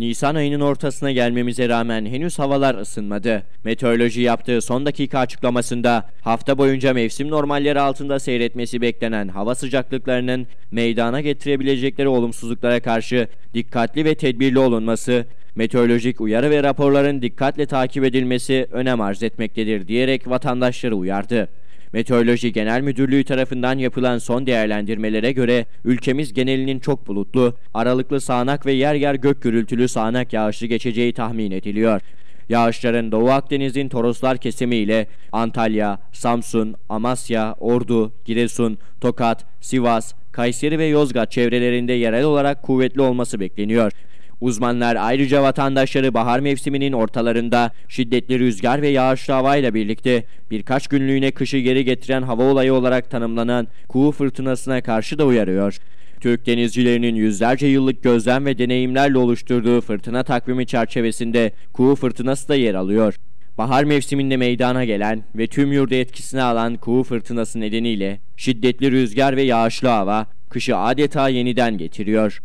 Nisan ayının ortasına gelmemize rağmen henüz havalar ısınmadı. Meteoroloji yaptığı son dakika açıklamasında hafta boyunca mevsim normalleri altında seyretmesi beklenen hava sıcaklıklarının meydana getirebilecekleri olumsuzluklara karşı dikkatli ve tedbirli olunması, meteorolojik uyarı ve raporların dikkatle takip edilmesi önem arz etmektedir diyerek vatandaşları uyardı. Meteoroloji Genel Müdürlüğü tarafından yapılan son değerlendirmelere göre ülkemiz genelinin çok bulutlu, aralıklı sağanak ve yer yer gök gürültülü sağanak yağışlı geçeceği tahmin ediliyor. Yağışların Doğu Akdeniz'in Toroslar kesimi ile Antalya, Samsun, Amasya, Ordu, Giresun, Tokat, Sivas, Kayseri ve Yozgat çevrelerinde yerel olarak kuvvetli olması bekleniyor. Uzmanlar ayrıca vatandaşları bahar mevsiminin ortalarında şiddetli rüzgar ve yağışlı havayla birlikte birkaç günlüğüne kışı geri getiren hava olayı olarak tanımlanan kuğu fırtınasına karşı da uyarıyor. Türk denizcilerinin yüzlerce yıllık gözlem ve deneyimlerle oluşturduğu fırtına takvimi çerçevesinde kuğu fırtınası da yer alıyor. Bahar mevsiminde meydana gelen ve tüm yurdu etkisine alan kuğu fırtınası nedeniyle şiddetli rüzgar ve yağışlı hava kışı adeta yeniden getiriyor.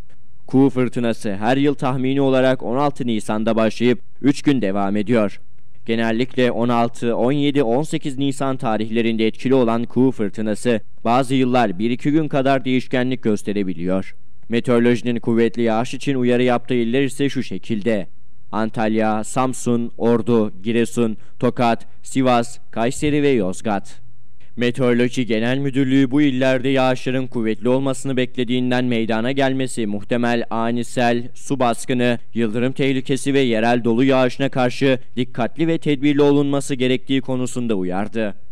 Kuğu fırtınası her yıl tahmini olarak 16 Nisan'da başlayıp 3 gün devam ediyor. Genellikle 16, 17, 18 Nisan tarihlerinde etkili olan kuğu fırtınası bazı yıllar 1-2 gün kadar değişkenlik gösterebiliyor. Meteorolojinin kuvvetli yağış için uyarı yaptığı iller ise şu şekilde. Antalya, Samsun, Ordu, Giresun, Tokat, Sivas, Kayseri ve Yozgat. Meteoroloji Genel Müdürlüğü bu illerde yağışların kuvvetli olmasını beklediğinden meydana gelmesi muhtemel ani sel, su baskını, yıldırım tehlikesi ve yerel dolu yağışına karşı dikkatli ve tedbirli olunması gerektiği konusunda uyardı.